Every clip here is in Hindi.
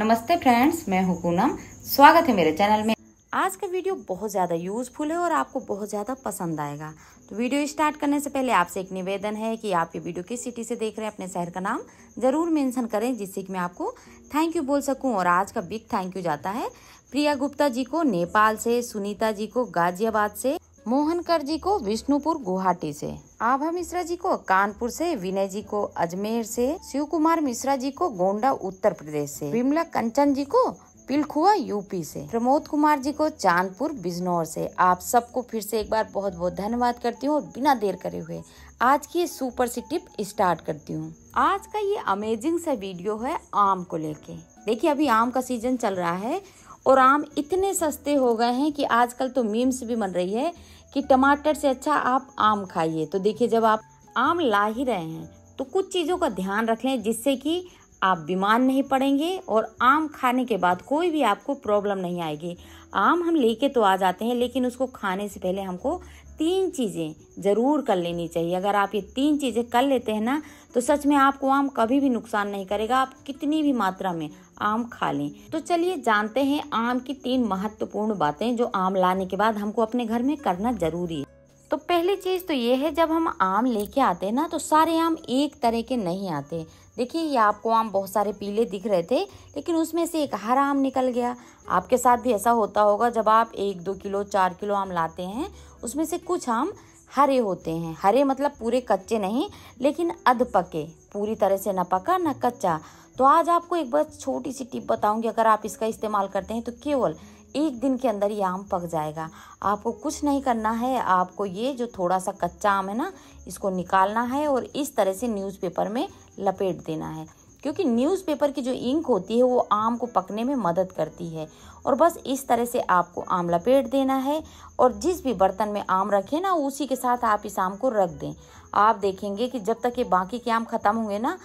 नमस्ते फ्रेंड्स मैं हूं पूनम स्वागत है मेरे चैनल में आज का वीडियो बहुत ज़्यादा यूज़फुल है और आपको बहुत ज़्यादा पसंद आएगा तो वीडियो स्टार्ट करने से पहले आपसे एक निवेदन है कि आप ये वीडियो किस सिटी से देख रहे हैं अपने शहर का नाम ज़रूर मेंशन करें जिससे कि मैं आपको थैंक यू बोल सकूं और आज का बिग थैंक यू जाता है प्रिया गुप्ता जी को नेपाल से सुनीता जी को गाजियाबाद से मोहनकर जी को विष्णुपुर गुवाहाटी से आभा मिश्रा जी को कानपुर से विनय जी को अजमेर से शिव कुमार मिश्रा जी को गोंडा उत्तर प्रदेश से विमला कंचन जी को पिलखुआ यूपी से प्रमोद कुमार जी को चांदपुर बिजनौर से आप सबको फिर से एक बार बहुत बहुत धन्यवाद करती हूँ और बिना देर करे हुए आज की सुपर सी टिप स्टार्ट करती हूँ आज का ये अमेजिंग सा वीडियो है आम को लेके देखिए अभी आम का सीजन चल रहा है और आम इतने सस्ते हो गए हैं कि आजकल तो मीम्स भी बन रही है कि टमाटर से अच्छा आप आम खाइए तो देखिए जब आप आम ला ही रहे हैं तो कुछ चीज़ों का ध्यान रख लें जिससे कि आप बीमार नहीं पड़ेंगे और आम खाने के बाद कोई भी आपको प्रॉब्लम नहीं आएगी आम हम लेके तो आ जाते हैं लेकिन उसको खाने से पहले हमको तीन चीज़ें ज़रूर कर लेनी चाहिए अगर आप ये तीन चीज़ें कर लेते हैं ना तो सच में आपको आम कभी भी नुकसान नहीं करेगा आप कितनी भी मात्रा में आम खा लें तो चलिए जानते हैं आम की तीन महत्वपूर्ण बातें जो आम लाने के बाद हमको अपने घर में करना जरूरी है तो पहली चीज़ तो ये है जब हम आम लेके आते हैं ना तो सारे आम एक तरह के नहीं आते देखिए ये आपको आम बहुत सारे पीले दिख रहे थे लेकिन उसमें से एक हरा आम निकल गया आपके साथ भी ऐसा होता होगा जब आप एक दो किलो चार किलो आम लाते हैं उसमें से कुछ आम हरे होते हैं हरे मतलब पूरे कच्चे नहीं लेकिन अध पके पूरी तरह से ना पका न कच्चा तो आज आपको एक बस छोटी सी टिप बताऊंगी अगर आप इसका इस्तेमाल करते हैं तो केवल एक दिन के अंदर ये आम पक जाएगा आपको कुछ नहीं करना है आपको ये जो थोड़ा सा कच्चा आम है ना इसको निकालना है और इस तरह से न्यूज़पेपर में लपेट देना है क्योंकि न्यूज़पेपर की जो इंक होती है वो आम को पकने में मदद करती है और बस इस तरह से आपको आम लपेट देना है और जिस भी बर्तन में आम रखें ना उसी के साथ आप इस आम को रख दें आप देखेंगे कि जब तक ये बाकी के आम ख़त्म होंगे ना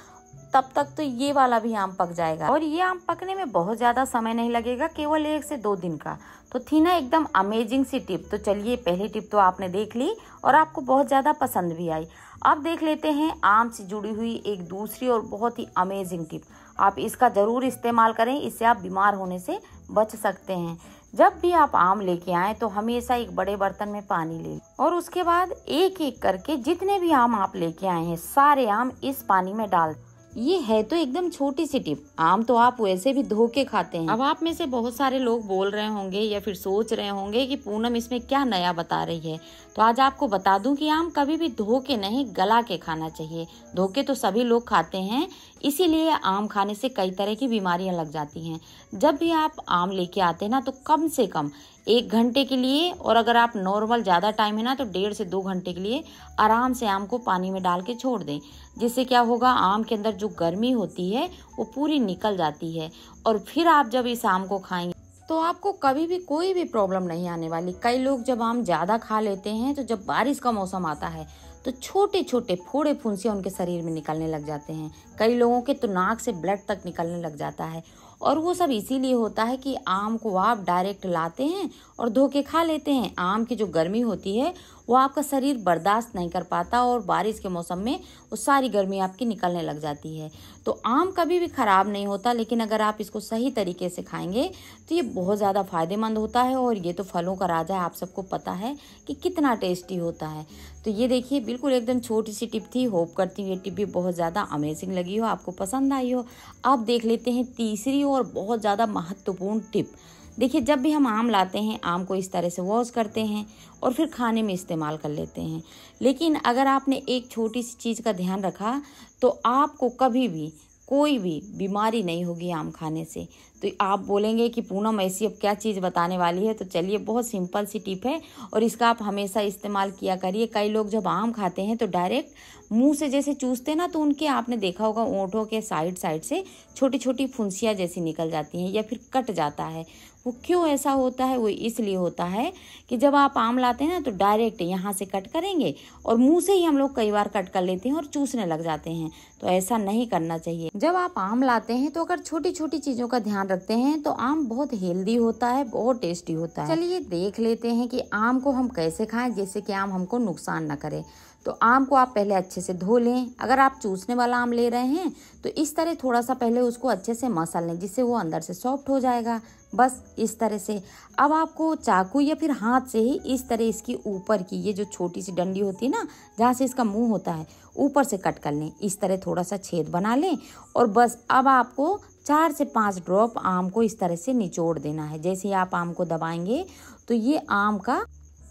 तब तक तो ये वाला भी आम पक जाएगा और ये आम पकने में बहुत ज़्यादा समय नहीं लगेगा केवल एक से दो दिन का तो थी ना एकदम अमेजिंग सी टिप तो चलिए पहली टिप तो आपने देख ली और आपको बहुत ज़्यादा पसंद भी आई अब देख लेते हैं आम से जुड़ी हुई एक दूसरी और बहुत ही अमेजिंग टिप आप इसका ज़रूर इस्तेमाल करें इससे आप बीमार होने से बच सकते हैं जब भी आप आम लेके आए तो हमेशा एक बड़े बर्तन में पानी ले और उसके बाद एक एक करके जितने भी आम आप लेके आए हैं सारे आम इस पानी में डाल ये है तो एकदम छोटी सी टिप आम तो आप वैसे भी धो के खाते हैं अब आप में से बहुत सारे लोग बोल रहे होंगे या फिर सोच रहे होंगे कि पूनम इसमें क्या नया बता रही है तो आज आपको बता दूं कि आम कभी भी धो के नहीं गला के खाना चाहिए धो के तो सभी लोग खाते हैं इसीलिए आम खाने से कई तरह की बीमारियां लग जाती हैं जब भी आप आम लेके आते हैं ना तो कम से कम एक घंटे के लिए और अगर आप नॉर्मल ज़्यादा टाइम है ना तो डेढ़ से दो घंटे के लिए आराम से आम को पानी में डाल के छोड़ दें जिससे क्या होगा आम के अंदर जो गर्मी होती है वो पूरी निकल जाती है और फिर आप जब इस आम को खाएंगे तो आपको कभी भी कोई भी प्रॉब्लम नहीं आने वाली कई लोग जब आम ज़्यादा खा लेते हैं तो जब बारिश का मौसम आता है तो छोटे छोटे फोड़े फुंसियाँ उनके शरीर में निकलने लग जाते हैं कई लोगों के तो नाक से ब्लड तक निकलने लग जाता है और वो सब इसीलिए होता है कि आम को आप डायरेक्ट लाते हैं और धो के खा लेते हैं आम की जो गर्मी होती है वो आपका शरीर बर्दाश्त नहीं कर पाता और बारिश के मौसम में वो सारी गर्मी आपकी निकलने लग जाती है तो आम कभी भी ख़राब नहीं होता लेकिन अगर आप इसको सही तरीके से खाएंगे तो ये बहुत ज़्यादा फ़ायदेमंद होता है और ये तो फलों का राजा है आप सबको पता है कि कितना टेस्टी होता है तो ये देखिए बिल्कुल एकदम छोटी सी टिप थी होप करती हूँ ये टिप भी बहुत ज़्यादा अमेजिंग लगी हो आपको पसंद आई हो अब देख लेते हैं तीसरी और बहुत ज़्यादा महत्वपूर्ण टिप देखिए जब भी हम आम लाते हैं आम को इस तरह से वॉश करते हैं और फिर खाने में इस्तेमाल कर लेते हैं लेकिन अगर आपने एक छोटी सी चीज़ का ध्यान रखा तो आपको कभी भी कोई भी बीमारी नहीं होगी आम खाने से तो आप बोलेंगे कि पूनम ऐसी अब क्या चीज़ बताने वाली है तो चलिए बहुत सिंपल सी टिप है और इसका आप हमेशा इस्तेमाल किया करिए कई लोग जब आम खाते हैं तो डायरेक्ट मुंह से जैसे चूसते ना तो उनके आपने देखा होगा ओंठों के साइड साइड से छोटी छोटी फुंसियाँ जैसी निकल जाती हैं या फिर कट जाता है वो क्यों ऐसा होता है वो इसलिए होता है कि जब आप आम लाते हैं ना तो डायरेक्ट यहाँ से कट करेंगे और मुंह से ही हम लोग कई बार कट कर लेते हैं और चूसने लग जाते हैं तो ऐसा नहीं करना चाहिए जब आप आम लाते हैं तो अगर छोटी छोटी चीज़ों का ध्यान रखते हैं तो आम बहुत हेल्दी होता है बहुत टेस्टी होता है चलिए देख लेते हैं कि आम को हम कैसे खाएं जैसे कि आम हमको नुकसान ना करे तो आम को आप पहले अच्छे से धो लें अगर आप चूसने वाला आम ले रहे हैं तो इस तरह थोड़ा सा पहले उसको अच्छे से मसल लें जिससे वो अंदर से सॉफ्ट हो जाएगा बस इस तरह से अब आपको चाकू या फिर हाथ से ही इस तरह इसकी ऊपर की ये जो छोटी सी डंडी होती है ना जहाँ से इसका मुंह होता है ऊपर से कट कर लें इस तरह थोड़ा सा छेद बना लें और बस अब आपको चार से पाँच ड्रॉप आम को इस तरह से निचोड़ देना है जैसे ही आप आम को दबाएंगे तो ये आम का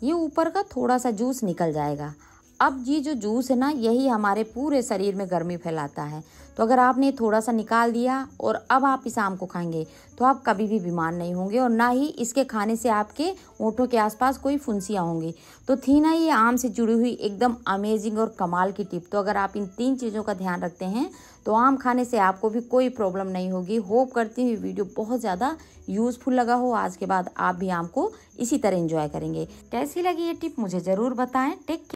ये ऊपर का थोड़ा सा जूस निकल जाएगा अब ये जो जूस है ना यही हमारे पूरे शरीर में गर्मी फैलाता है तो अगर आपने थोड़ा सा निकाल दिया और अब आप इस आम को खाएंगे तो आप कभी भी बीमार नहीं होंगे और ना ही इसके खाने से आपके ओंठों के आसपास कोई फुंसियाँ होंगी तो थी ना ये आम से जुड़ी हुई एकदम अमेजिंग और कमाल की टिप तो अगर आप इन तीन चीज़ों का ध्यान रखते हैं तो आम खाने से आपको भी कोई प्रॉब्लम नहीं होगी होप करती हूँ वीडियो बहुत ज़्यादा यूज़फुल लगा हो आज के बाद आप भी आम को इसी तरह इंजॉय करेंगे कैसी लगी ये टिप मुझे ज़रूर बताएँ टेक